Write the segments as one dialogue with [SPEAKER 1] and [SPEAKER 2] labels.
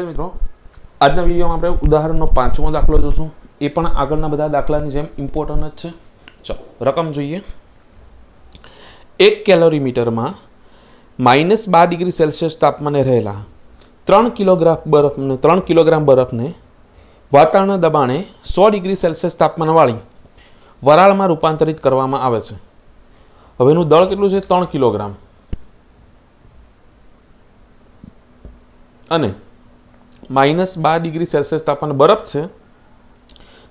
[SPEAKER 1] વિદ્યાર્થી મિત્રો આજના વિડીયોમાં આપણે ઉદાહરણનો પાંચમો દાખલો જોશું એ પણ આગળના બધા દાખલાની જેમ ઇમ્પોર્ટન્ટ જ છે ચાલો રકમ જોઈએ એક કેલોરી મીટરમાં માઇનસ બાર ડિગ્રી સેલ્સિયસ તાપમાને રહેલા ત્રણ કિલોગ્રામ બરફને ત્રણ કિલોગ્રામ બરફને વાતાવરણના દબાણે સો ડિગ્રી સેલ્સિયસ તાપમાન વાળી વરાળમાં રૂપાંતરિત કરવામાં આવે છે હવેનું દળ કેટલું છે ત્રણ કિલોગ્રામ અને માઇનસ બાર ડિગ્રી સેલ્સિયસ તાપમાને બરફ છે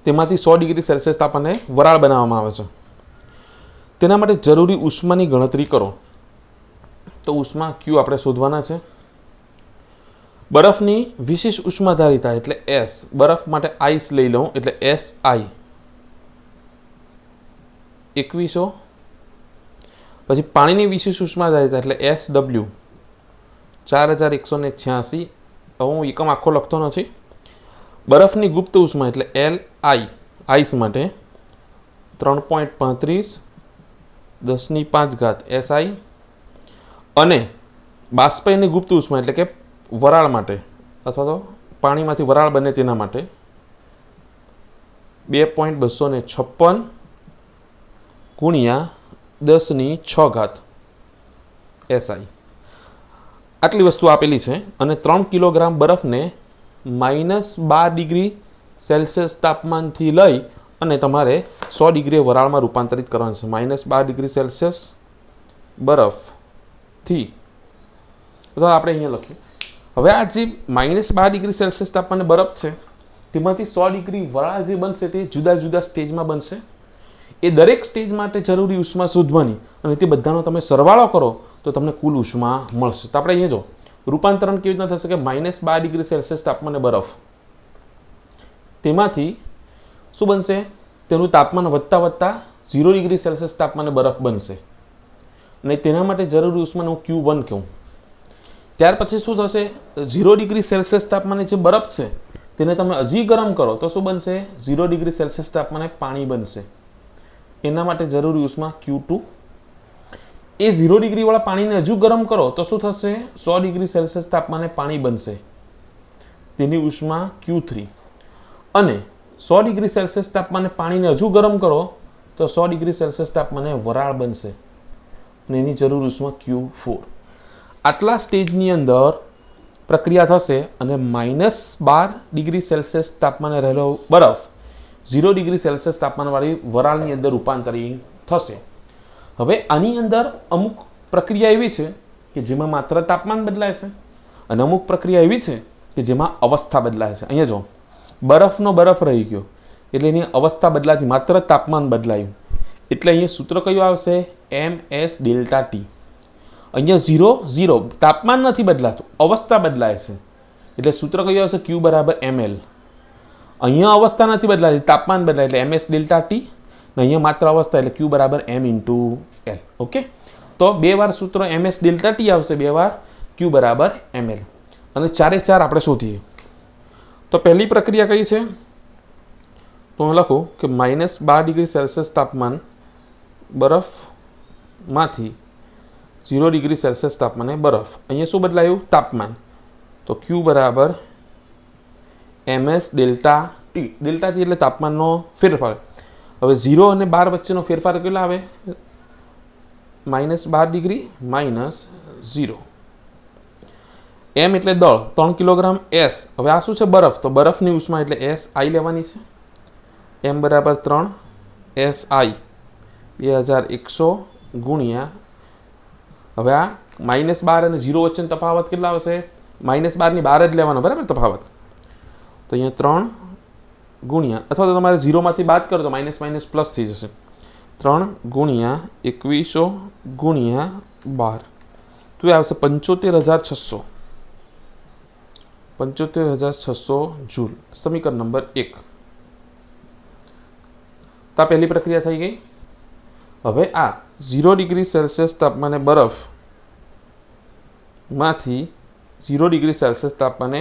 [SPEAKER 1] તેમાંથી સો ડિગ્રી સેલ્સિયસ તાપમાને વરાળ બનાવવામાં આવે છે તેના માટે જરૂરી ઉષ્માની ગણતરી કરો તો ઉષ્મા ક્યુ આપણે શોધવાના છે બરફની વિશિષ્ટ ઉષ્માધારિતા એટલે એસ બરફ માટે આઈસ લઈ લઉં એટલે એસ આઈ એકવીસો પછી પાણીની વિશેષ ઉષ્માધારિતા એટલે એસ ડબલ્યુ ચાર હજાર એકસો ને છ્યાસી હું એકમ આખો લખતો નથી બરફની ગુપ્ત ઉષ્મા એટલે એલ આઈ આઈસ માટે ત્રણ પોઈન્ટ પાંત્રીસ દસની પાંચ ઘાત એસઆઈ અને બાષ્પયની ગુપ્ત ઉષ્મા એટલે કે વરાળ માટે અથવા તો પાણીમાંથી વરાળ બને તેના માટે બે પોઈન્ટ બસો ને છપ્પન ગુણ્યા દસની છ ઘાત એસઆઈ આટલી વસ્તુ આપેલી છે અને ત્રણ કિલોગ્રામ બરફને માઇનસ બાર ડિગ્રી સેલ્સિયસ તાપમાનથી લઈ અને તમારે સો ડિગ્રી વરાળમાં રૂપાંતરિત કરવાનું છે માઇનસ બાર ડિગ્રી સેલ્સિયસ બરફથી તો આપણે અહીંયા લખીએ હવે આ જે માઇનસ બાર ડિગ્રી સેલ્સિયસ તાપમાને બરફ છે તેમાંથી સો ડિગ્રી વરાળ જે બનશે તે જુદા જુદા સ્ટેજમાં બનશે એ દરેક સ્ટેજ માટે જરૂરી ઉષ્મા શોધવાની અને તે બધાનો તમે સરવાળો કરો તો તમને કુલ ઉષ્મા મળશે તો આપણે અહીંયા જો રૂપાંતરણ કેવી રીતના થશે કે માઇનસ બાર ડિગ્રી સેલ્સિયસ તાપમાને બરફ તેમાંથી શું બનશે તેનું તાપમાન વધતા વધતા ઝીરો ડિગ્રી સેલ્સિયસ તાપમાને બરફ બનશે અને તેના માટે જરૂરી ઉષ્માને હું ક્યુ વન કહું ત્યાર પછી શું થશે ઝીરો ડિગ્રી સેલ્સિયસ તાપમાને જે બરફ છે તેને તમે હજી ગરમ કરો તો શું બનશે ઝીરો ડિગ્રી સેલ્સિયસ તાપમાને પાણી બનશે એના માટે જરૂરી ઉષ્મા ક્યુ ટુ એ ઝીરો ડિગ્રીવાળા પાણીને હજુ ગરમ કરો તો શું થશે સો ડિગ્રી સેલ્સિયસ તાપમાને પાણી બનશે તેની ઉષ્મા ક્યુ થ્રી અને સો ડિગ્રી સેલ્સિયસ તાપમાને પાણીને હજુ ગરમ કરો તો સો ડિગ્રી સેલ્સિયસ તાપમાને વરાળ બનશે અને એની જરૂર ઉષ્મા ક્યુ ફોર આટલા સ્ટેજની અંદર પ્રક્રિયા થશે અને માઇનસ બાર ડિગ્રી સેલ્સિયસ તાપમાને રહેલો બરફ ઝીરો ડિગ્રી સેલ્સિયસ તાપમાનવાળી વરાળની અંદર રૂપાંતરિત થશે હવે આની અંદર અમુક પ્રક્રિયા એવી છે કે જેમાં માત્ર તાપમાન બદલાય છે અને અમુક પ્રક્રિયા એવી છે કે જેમાં અવસ્થા બદલાય છે અહીંયા જો બરફનો બરફ રહી ગયો એટલે એની અવસ્થા બદલાતી માત્ર તાપમાન બદલાયું એટલે અહીંયા સૂત્ર કયું આવશે એમ એસ ડેલ્ટા ટી અહીંયા ઝીરો ઝીરો તાપમાન નથી બદલાતું અવસ્થા બદલાય છે એટલે સૂત્ર કયું આવશે ક્યુ બરાબર એમ એલ અહીંયા અવસ્થા નથી બદલાતી તાપમાન બદલાય એટલે એમ એસ ડેલ્ટા ટી અહીંયા માત્ર અવસ્થા એટલે ક્યુ બરાબર એમ ઇન્ટુ એલ ઓકે તો બે વાર સૂત્ર એમ એસ ડેલ્ટા ટી આવશે બે વાર ક્યુ બરાબર એમ એલ અને ચારે ચાર આપણે શોધીએ તો પહેલી પ્રક્રિયા કઈ છે તો હું લખું કે માઇનસ બાર ડિગ્રી સેલ્સિયસ તાપમાન બરફમાંથી ઝીરો ડિગ્રી સેલ્સિયસ તાપમાને બરફ અહીંયા શું બદલાયું તાપમાન તો ક્યુ બરાબર MS delta T delta T એટલે તાપમાનનો ફેરફાર હવે ઝીરો અને બાર વચ્ચેનો ફેરફાર કેટલા આવે માઇનસ બાર ડિગ્રી માઇનસ ઝીરો એમ એટલે દળ ત્રણ કિલોગ્રામ એસ હવે આ શું છે બરફ તો બરફની ઉષ્મા એટલે એસ આઈ લેવાની છે એમ બરાબર ત્રણ એસ આઈ બે હજાર એકસો ગુણ્યા હવે આ માઇનસ બાર અને ઝીરો વચ્ચેનો તફાવત કેટલા આવશે માઇનસ બારની બાર જ લેવાનો બરાબર તફાવત તો અહીંયા ત્રણ ગુણ્યા અથવા તો તમારે ઝીરોમાંથી બાદ કરો તો માઇનસ માઇનસ પ્લસ થઈ જશે ત્રણ ગુણ્યા એકવીસો ગુણ્યા બાર તો એ આવશે પંચોતેર હજાર છસો પંચોતેર હજાર છસો જૂલ સમીકરણ નંબર એક તો આ પહેલી પ્રક્રિયા થઈ ગઈ હવે આ ઝીરો ડિગ્રી સેલ્સિયસ તાપમાને બરફમાંથી ઝીરો ડિગ્રી સેલ્સિયસ તાપમાને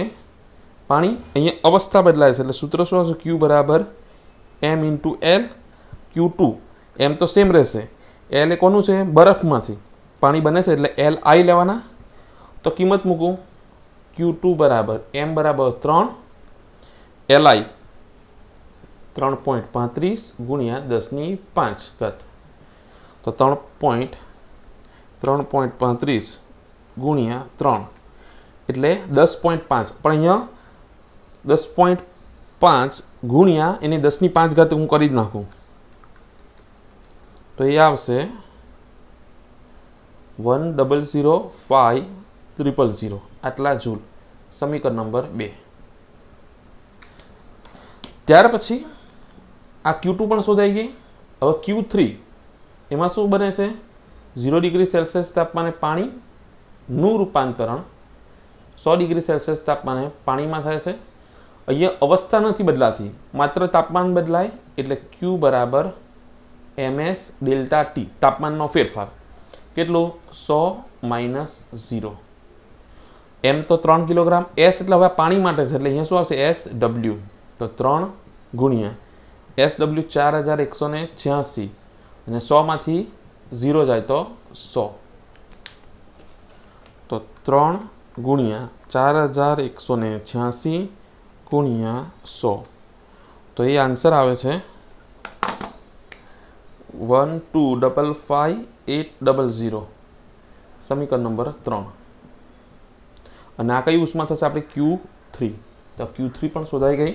[SPEAKER 1] પાણી અહીંયા અવસ્થા બદલાય છે એટલે સૂત્ર શું આવશે q = m * l q2 m તો सेम રહેશે એને કોનું છે બરફમાંથી પાણી બને છે એટલે li લેવાના તો કિંમત મૂકું q2 = m = 3 li 3.35 * 10 ^ 5 તો 3. 3.35 * 3 એટલે 10.5 પણ અહીંયા દસ પોઈન્ટ પાંચ ગુણ્યા એની દસની પાંચ ઘાત હું કરી જ નાખું તો એ આવશે one double zero five triple zero આટલા જૂલ સમીકરણ નંબર બે ત્યાર પછી આ ક્યુ ટુ પણ શોધાઈ ગઈ હવે ક્યુ થ્રી એમાં શું બને છે ઝીરો ડિગ્રી સેલ્સિયસ તાપમાને પાણીનું રૂપાંતરણ સો ડિગ્રી સેલ્સિયસ તાપમાને પાણીમાં થાય છે અહીંયા અવસ્થામાંથી બદલાતી માત્ર તાપમાન બદલાય એટલે q બરાબર ms Δt તાપમાનનો ફેરફાર કેટલો 100 - 0 m તો 3 kg s એટલે હવે પાણી માટે છે એટલે અહીંયા શું આવશે sw તો 3 * sw 4186 અને 100 માંથી 0 જાય તો 100 તો 3 * 4186 ગુણ્યા સો તો એ આન્સર આવે છે one two double five eight double zero સમીકરણ નંબર ત્રણ અને આ કઈ ઉષ્મા થશે આપણે ક્યુ થ્રી તો ક્યુ થ્રી પણ શોધાઈ ગઈ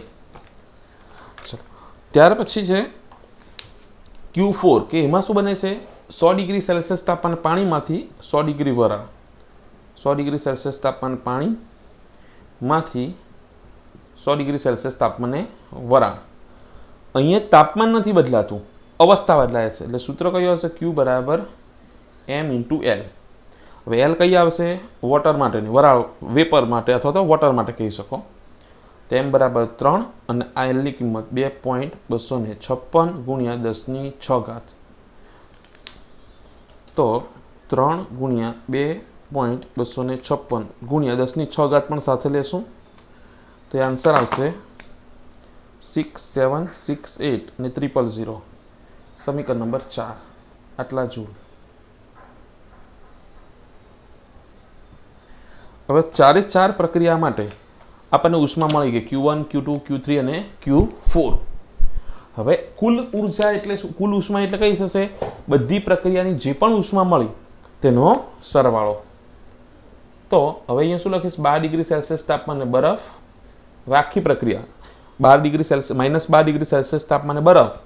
[SPEAKER 1] ત્યાર પછી છે ક્યુ ફોર કે એમાં શું બને છે સો ડિગ્રી સેલ્સિયસ તાપમાન પાણીમાંથી સો ડિગ્રી વરાળ સો ડિગ્રી સેલ્સિયસ તાપમાન પાણીમાંથી સો ડિગ્રી સેલ્સિયસ તાપમાને વરાળ અહીંયા તાપમાન નથી બદલાતું અવસ્થા બદલાય છે એટલે સૂત્ર કયું હશે ક્યુ બરાબર એમ ઇન્ટુ એલ હવે એલ કઈ આવશે વોટર માટેની વરાળ વેપર માટે અથવા તો વોટર માટે કહી શકો તેમ બરાબર ત્રણ અને આ એલની કિંમત બે પોઈન્ટ બસો ને છપ્પન ગુણ્યા દસની છ ઘાત તો ત્રણ ગુણ્યા બે પોઈન્ટ બસો ને છપ્પન ગુણ્યા દસની છ ઘાત પણ સાથે લેશું તો એ આન્સર આવશે સિક્સ સેવન સિક્સ એટ અને ત્રિપલ ઝીરો સમીકરણ નંબર ચાર આટલા જૂલ હવે ચારે ચાર પ્રક્રિયા માટે આપણને ઉષ્મા મળી ગઈ Q one Q two Q three અને ક્યુ ફોર હવે કુલ ઉર્જા એટલે કુલ ઉષ્મા એટલે કઈ થશે બધી પ્રક્રિયાની જે પણ ઉષ્મા મળી તેનો સરવાળો તો હવે અહીંયા શું લખીશ બાર ડિગ્રી સેલ્સિયસ તાપમાને બરફ आखी प्रक्रिया बार डिग्री सेल्सियस माइनस बार डिग्री सेल्सियस तापमाने बरफ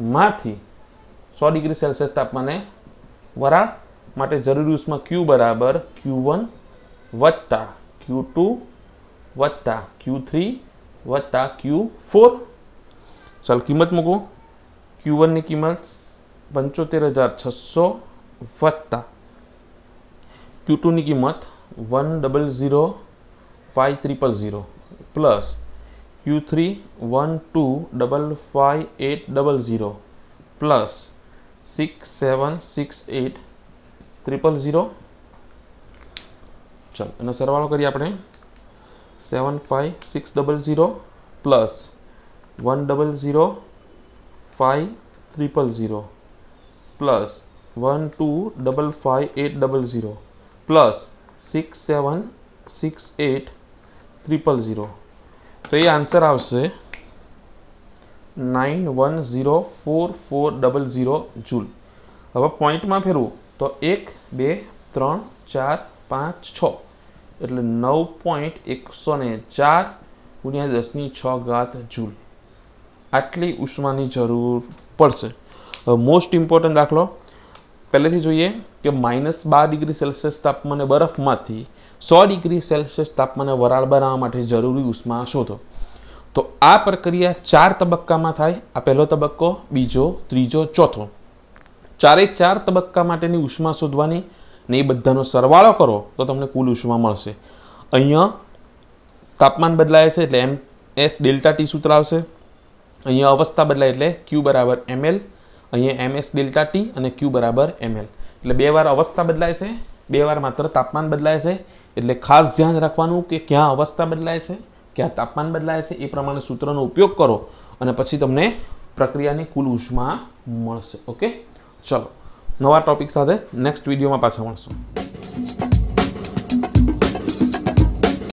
[SPEAKER 1] माथी सौ डिग्री सेल्सियस तापमाने वरा माटे जरूरी उष्मा क्यू बराबर क्यू वन वत्ता क्यू टू वत्ता क्यू थ्री वत्ता क्यू फोर चल किमत मूको क्यू वन की किमत पंचोतेर हजार छसो वत्ता क्यू टू की किमत one double zero five triple zero plus you three one two double five eight double zero plus six seven six eight triple zero चलो एन सरवाड़ो करिए अपने seven five six double zero plus one double zero five triple zero plus one two double five eight double zero plus six seven six eight triple zero તો એ answer આવશે nine one zero four four double zero joule હવે પોઈન્ટમાં ફેરવું તો એક બે ત્રણ ચાર પાંચ છ એટલે નવ પોઈન્ટ એકસો ને ચાર ગુણ્યા દસની છ ઘાત જૂલ આટલી ઉષ્માની જરૂર પડશે મોસ્ટ ઇમ્પોર્ટન્ટ દાખલો પહેલેથી જોઈએ કે માઇનસ બાર ડિગ્રી સેલ્સિયસ તાપમાને બરફમાંથી સો ડિગ્રી સેલ્સિયસ તાપમાને વરાળ બનાવવા માટે જરૂરી ઉષ્મા શોધો તો આ પ્રક્રિયા ચાર તબક્કામાં થાય આ પહેલો તબક્કો બીજો ત્રીજો ચોથો ચારે ચાર તબક્કા માટેની ઉષ્મા શોધવાની ને એ બધાનો સરવાળો કરો તો તમને કુલ ઉષ્મા મળશે અહીંયા તાપમાન બદલાય છે એટલે એમ એસ ડેલ્ટા ટી સૂત્ર આવશે અહીંયા અવસ્થા બદલાય એટલે ક્યુ બરાબર એમએલ અહીંયા એમ એસ ડેલ્ટા ટી અને ક્યુ બરાબર એમએલ એટલે બે વાર અવસ્થા બદલાય છે બે વાર માત્ર તાપમાન બદલાય છે એટલે ખાસ ધ્યાન રાખવાનું કે ક્યાં અવસ્થા બદલાય છે ક્યાં તાપમાન બદલાય છે એ પ્રમાણે સૂત્રનો ઉપયોગ કરો અને પછી તમને પ્રક્રિયાની કુલ ઉષ્મા મળશે ઓકે ચલો નવા ટોપિક સાથે નેક્સ્ટ વિડીયોમાં પાછા મળશું